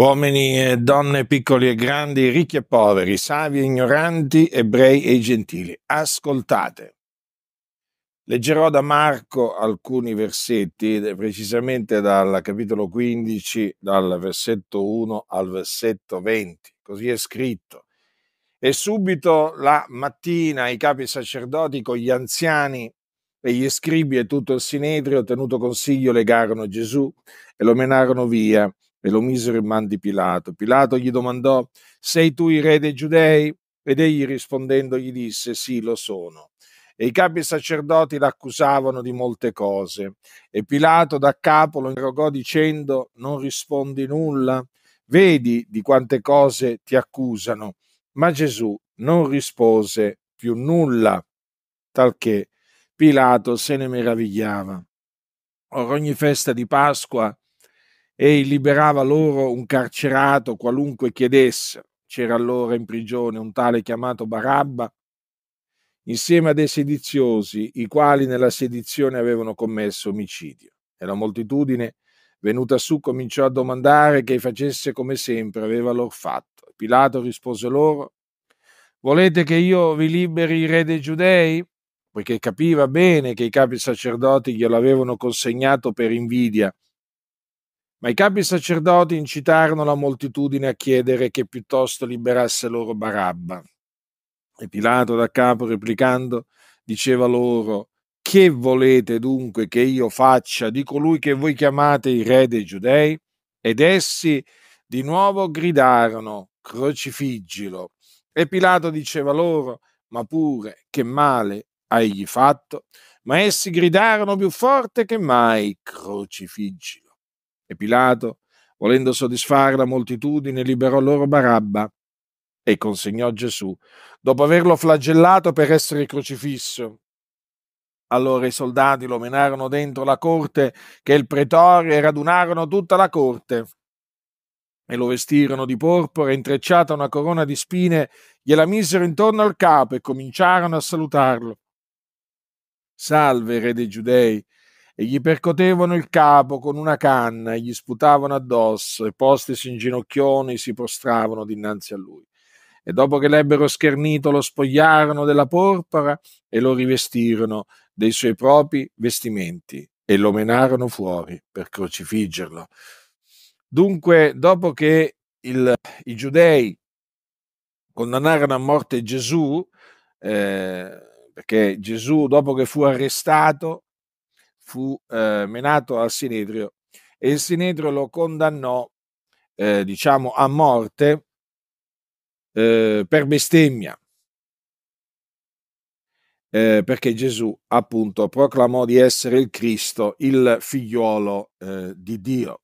uomini e donne, piccoli e grandi, ricchi e poveri, savi e ignoranti, ebrei e gentili. Ascoltate. Leggerò da Marco alcuni versetti, precisamente dal capitolo 15, dal versetto 1 al versetto 20. Così è scritto. E subito la mattina i capi sacerdoti con gli anziani e gli scribi e tutto il sinedrio, tenuto consiglio, legarono Gesù e lo menarono via e lo misero in man di Pilato. Pilato gli domandò, sei tu il re dei giudei? Ed egli rispondendo gli disse, sì, lo sono. E i capi sacerdoti l'accusavano di molte cose. E Pilato da capo lo interrogò dicendo, non rispondi nulla? Vedi di quante cose ti accusano. Ma Gesù non rispose più nulla, talché Pilato se ne meravigliava. Or ogni festa di Pasqua e liberava loro un carcerato qualunque chiedesse. C'era allora in prigione un tale chiamato Barabba, insieme a dei sediziosi, i quali nella sedizione avevano commesso omicidio. E la moltitudine, venuta su, cominciò a domandare che facesse come sempre aveva loro fatto. Pilato rispose loro, volete che io vi liberi i re dei giudei? Poiché capiva bene che i capi sacerdoti glielo avevano consegnato per invidia ma i capi sacerdoti incitarono la moltitudine a chiedere che piuttosto liberasse loro Barabba. E Pilato da capo replicando diceva loro, che volete dunque che io faccia di colui che voi chiamate il re dei giudei? Ed essi di nuovo gridarono, crocifiggilo. E Pilato diceva loro, ma pure che male hai fatto? Ma essi gridarono più forte che mai, crocifiggilo. E Pilato, volendo soddisfare la moltitudine, liberò loro Barabba e consegnò Gesù, dopo averlo flagellato per essere crocifisso. Allora i soldati lo menarono dentro la corte che il pretorio e radunarono tutta la corte e lo vestirono di porpora, intrecciata una corona di spine, gliela misero intorno al capo e cominciarono a salutarlo. Salve, re dei giudei, e gli percotevano il capo con una canna e gli sputavano addosso e postisi in ginocchioni si prostravano dinanzi a lui. E dopo che l'ebbero schernito lo spogliarono della porpora e lo rivestirono dei suoi propri vestimenti e lo menarono fuori per crocifiggerlo. Dunque, dopo che il, i giudei condannarono a morte Gesù, eh, perché Gesù, dopo che fu arrestato, fu eh, menato al Sinedrio e il Sinedrio lo condannò, eh, diciamo, a morte eh, per bestemmia. Eh, perché Gesù appunto proclamò di essere il Cristo, il figliuolo eh, di Dio.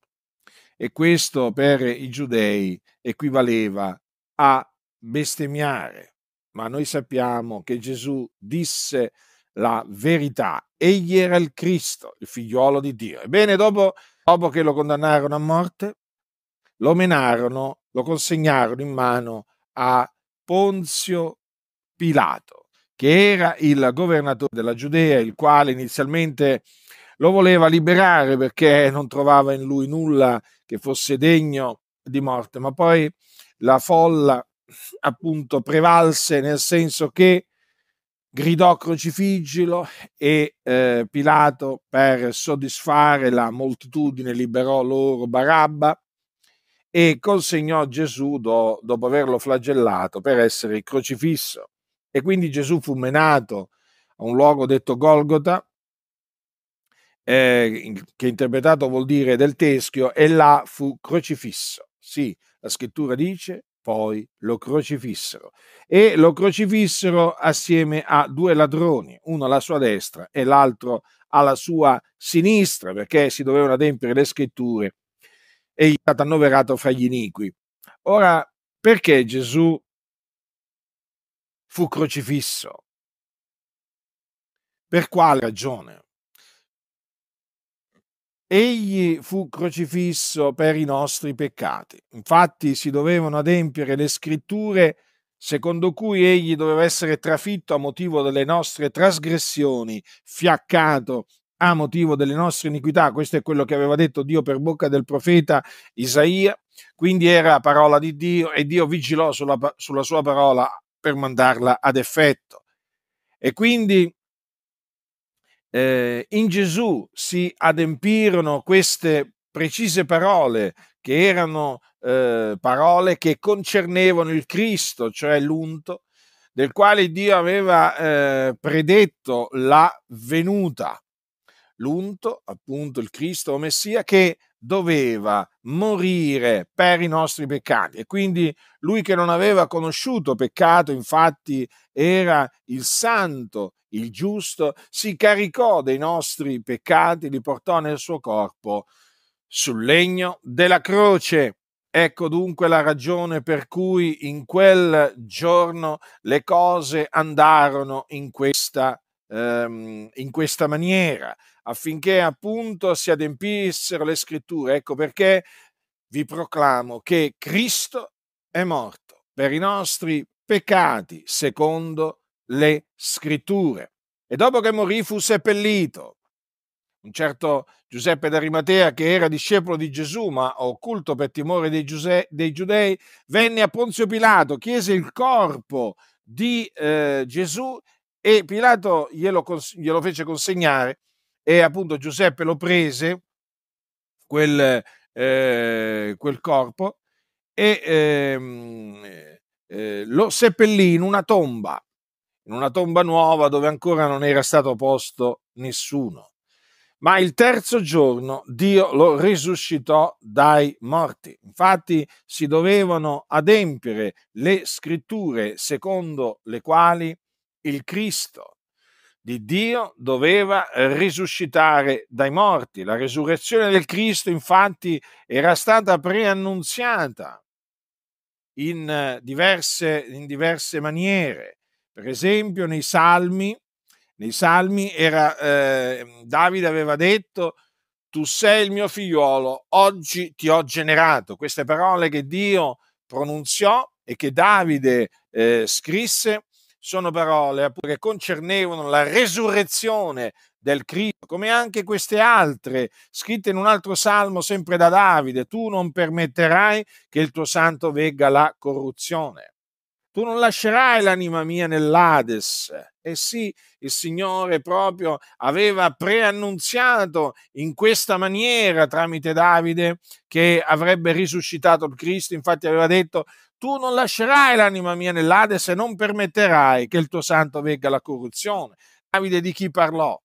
E questo per i giudei equivaleva a bestemmiare, ma noi sappiamo che Gesù disse la verità. Egli era il Cristo, il figliuolo di Dio. Ebbene, dopo, dopo che lo condannarono a morte, lo menarono, lo consegnarono in mano a Ponzio Pilato, che era il governatore della Giudea, il quale inizialmente lo voleva liberare perché non trovava in lui nulla che fosse degno di morte, ma poi la folla appunto prevalse nel senso che gridò crocifiggilo e eh, Pilato per soddisfare la moltitudine liberò loro Barabba e consegnò Gesù do, dopo averlo flagellato per essere crocifisso. E quindi Gesù fu menato a un luogo detto Golgota, eh, che interpretato vuol dire del teschio, e là fu crocifisso. Sì, la scrittura dice poi lo crocifissero e lo crocifissero assieme a due ladroni, uno alla sua destra e l'altro alla sua sinistra, perché si dovevano adempiere le scritture e gli è stato annoverato fra gli iniqui. Ora, perché Gesù fu crocifisso? Per quale ragione? Egli fu crocifisso per i nostri peccati. Infatti si dovevano adempiere le scritture secondo cui egli doveva essere trafitto a motivo delle nostre trasgressioni, fiaccato a motivo delle nostre iniquità. Questo è quello che aveva detto Dio per bocca del profeta Isaia. Quindi era parola di Dio e Dio vigilò sulla, sulla sua parola per mandarla ad effetto. E quindi eh, in Gesù si adempirono queste precise parole che erano eh, parole che concernevano il Cristo, cioè l'unto, del quale Dio aveva eh, predetto la venuta. L'unto, appunto il Cristo o Messia, che doveva morire per i nostri peccati e quindi lui che non aveva conosciuto peccato, infatti era il santo, il giusto, si caricò dei nostri peccati, li portò nel suo corpo sul legno della croce. Ecco dunque la ragione per cui in quel giorno le cose andarono in questa ehm, in questa maniera, affinché appunto si adempissero le scritture. Ecco perché vi proclamo che Cristo è morto per i nostri peccati, secondo le scritture. E dopo che morì fu seppellito. Un certo Giuseppe d'Arimatea, che era discepolo di Gesù, ma occulto per timore dei, Giuse- dei giudei, venne a Ponzio Pilato, chiese il corpo di eh, Gesù e Pilato glielo, cons- glielo fece consegnare e appunto Giuseppe lo prese, quel, eh, quel corpo, e eh, eh, lo seppellì in una tomba, in una tomba nuova dove ancora non era stato posto nessuno. Ma il terzo giorno Dio lo risuscitò dai morti. Infatti si dovevano adempiere le scritture secondo le quali il Cristo di Dio doveva risuscitare dai morti. La resurrezione del Cristo infatti era stata preannunziata in eh, diverse, in diverse maniere. Per esempio nei Salmi, nei Salmi era, eh, Davide aveva detto tu sei il mio figliuolo, oggi ti ho generato. Queste parole che Dio pronunziò e che Davide eh, scrisse sono parole eh, che concernevano la resurrezione del Cristo, come anche queste altre scritte in un altro salmo sempre da Davide, tu non permetterai che il tuo santo vegga la corruzione. Tu non lascerai l'anima mia nell'Ades. E eh sì, il Signore proprio aveva preannunziato in questa maniera tramite Davide che avrebbe risuscitato il Cristo. Infatti aveva detto, tu non lascerai l'anima mia nell'Ade se non permetterai che il tuo santo vegga la corruzione. Davide di chi parlò?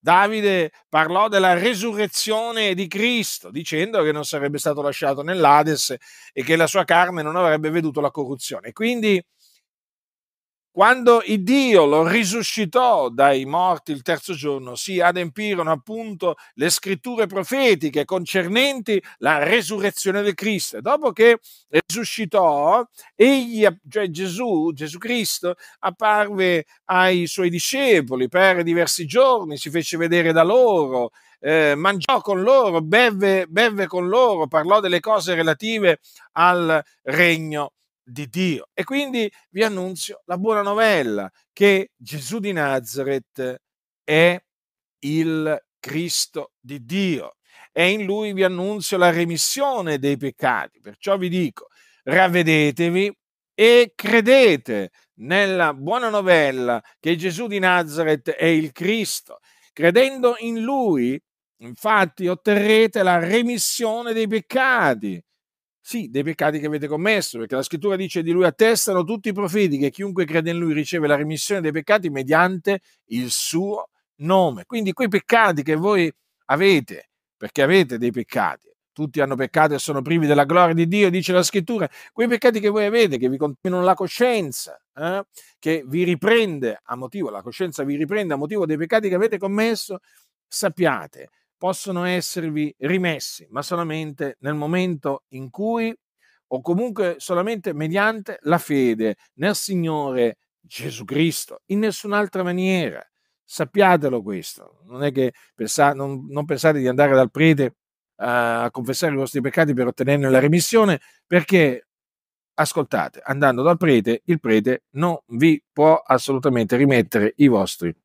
Davide parlò della resurrezione di Cristo, dicendo che non sarebbe stato lasciato nell'Ades e che la sua carne non avrebbe veduto la corruzione. Quindi quando il Dio lo risuscitò dai morti il terzo giorno, si adempirono appunto le scritture profetiche concernenti la resurrezione del Cristo. Dopo che risuscitò, egli, cioè Gesù, Gesù Cristo, apparve ai suoi discepoli per diversi giorni, si fece vedere da loro, eh, mangiò con loro, beve, beve con loro, parlò delle cose relative al regno di Dio. E quindi vi annunzio la buona novella che Gesù di Nazareth è il Cristo di Dio e in lui vi annunzio la remissione dei peccati. Perciò vi dico, ravvedetevi e credete nella buona novella che Gesù di Nazareth è il Cristo. Credendo in lui, infatti, otterrete la remissione dei peccati sì, dei peccati che avete commesso, perché la scrittura dice di lui attestano tutti i profeti che chiunque crede in lui riceve la remissione dei peccati mediante il suo nome. Quindi quei peccati che voi avete, perché avete dei peccati, tutti hanno peccato e sono privi della gloria di Dio, dice la scrittura, quei peccati che voi avete, che vi contaminano la coscienza, eh, che vi riprende a motivo, la coscienza vi riprende a motivo dei peccati che avete commesso, sappiate possono esservi rimessi, ma solamente nel momento in cui, o comunque solamente mediante la fede nel Signore Gesù Cristo, in nessun'altra maniera. Sappiatelo questo, non è che pensate, non, non pensate di andare dal prete a confessare i vostri peccati per ottenerne la remissione, perché ascoltate, andando dal prete, il prete non vi può assolutamente rimettere i vostri peccati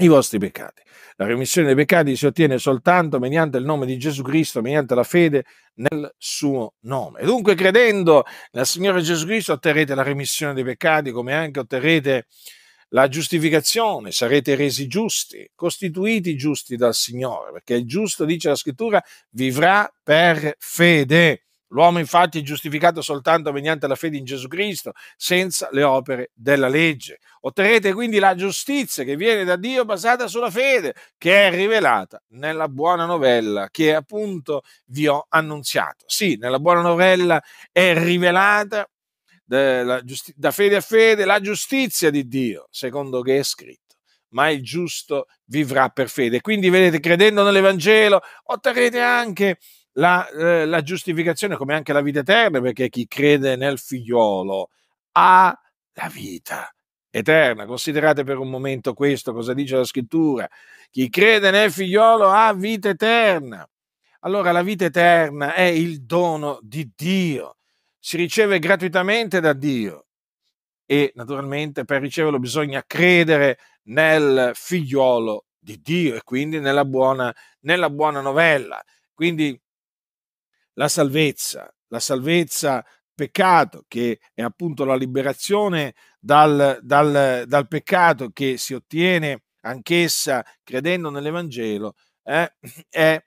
i vostri peccati. La remissione dei peccati si ottiene soltanto mediante il nome di Gesù Cristo, mediante la fede nel suo nome. Dunque, credendo nel Signore Gesù Cristo, otterrete la remissione dei peccati, come anche otterrete la giustificazione, sarete resi giusti, costituiti giusti dal Signore, perché il giusto, dice la scrittura, vivrà per fede. L'uomo infatti è giustificato soltanto mediante la fede in Gesù Cristo, senza le opere della legge. Otterrete quindi la giustizia che viene da Dio basata sulla fede, che è rivelata nella buona novella che appunto vi ho annunziato. Sì, nella buona novella è rivelata eh, da fede a fede la giustizia di Dio, secondo che è scritto ma il giusto vivrà per fede. Quindi, vedete, credendo nell'Evangelo, otterrete anche la, eh, la giustificazione come anche la vita eterna, perché chi crede nel figliolo ha la vita eterna. Considerate per un momento questo, cosa dice la scrittura. Chi crede nel figliolo ha vita eterna. Allora la vita eterna è il dono di Dio, si riceve gratuitamente da Dio e naturalmente per riceverlo bisogna credere nel figliolo di Dio e quindi nella buona, nella buona novella. Quindi la salvezza, la salvezza peccato che è appunto la liberazione dal, dal, dal peccato che si ottiene anch'essa credendo nell'Evangelo, eh, è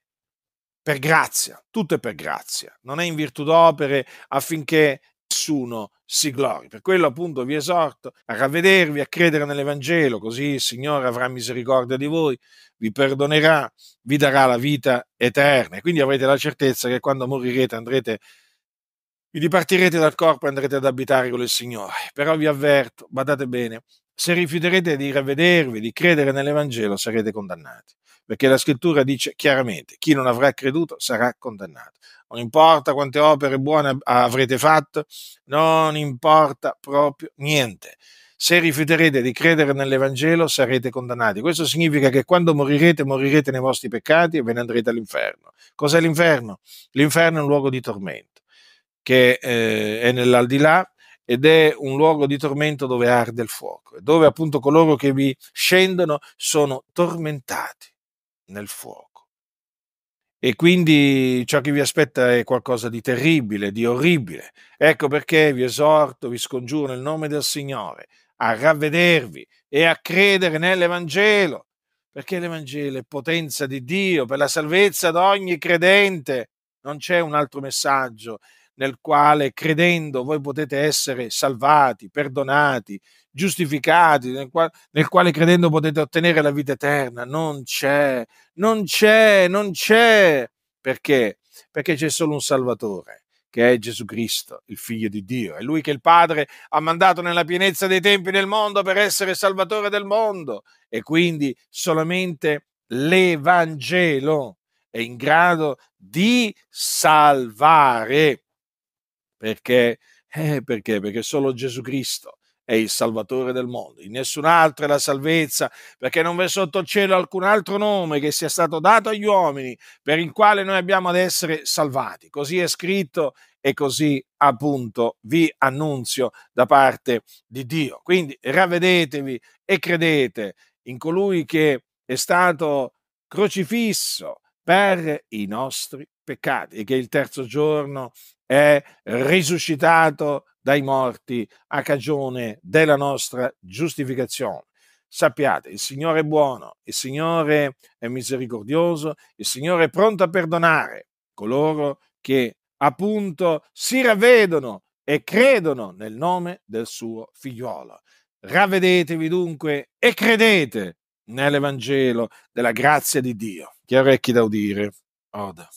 per grazia, tutto è per grazia, non è in virtù d'opere affinché nessuno si glori. Per quello appunto vi esorto a ravvedervi, a credere nell'Evangelo, così il Signore avrà misericordia di voi, vi perdonerà, vi darà la vita eterna. E quindi avrete la certezza che quando morirete andrete, vi dipartirete dal corpo e andrete ad abitare con il Signore. Però vi avverto, badate bene, se rifiuterete di ravvedervi, di credere nell'Evangelo, sarete condannati, perché la scrittura dice chiaramente, chi non avrà creduto sarà condannato. Non importa quante opere buone avrete fatto, non importa proprio niente. Se rifiuterete di credere nell'Evangelo sarete condannati. Questo significa che quando morirete, morirete nei vostri peccati e ve ne andrete all'inferno. Cos'è l'inferno? L'inferno è un luogo di tormento che eh, è nell'aldilà ed è un luogo di tormento dove arde il fuoco, dove appunto coloro che vi scendono sono tormentati nel fuoco. E quindi ciò che vi aspetta è qualcosa di terribile, di orribile. Ecco perché vi esorto, vi scongiuro nel nome del Signore a ravvedervi e a credere nell'Evangelo, perché l'Evangelo è potenza di Dio per la salvezza di ogni credente. Non c'è un altro messaggio nel quale credendo voi potete essere salvati, perdonati, giustificati, nel quale, nel quale credendo potete ottenere la vita eterna. Non c'è, non c'è, non c'è. Perché? Perché c'è solo un Salvatore che è Gesù Cristo, il figlio di Dio. È lui che il Padre ha mandato nella pienezza dei tempi del mondo per essere Salvatore del mondo. E quindi solamente l'Evangelo è in grado di salvare. Perché? Eh, perché? Perché solo Gesù Cristo è il Salvatore del mondo, in nessun altro è la salvezza, perché non v'è sotto il cielo alcun altro nome che sia stato dato agli uomini per il quale noi abbiamo ad essere salvati. Così è scritto e così appunto vi annunzio da parte di Dio. Quindi ravvedetevi e credete in colui che è stato crocifisso per i nostri peccati e che il terzo giorno è risuscitato dai morti a cagione della nostra giustificazione. Sappiate, il Signore è buono, il Signore è misericordioso, il Signore è pronto a perdonare coloro che appunto si ravvedono e credono nel nome del suo figliuolo. Ravvedetevi dunque e credete nell'Evangelo della grazia di Dio. Chi ha orecchi da udire, oda.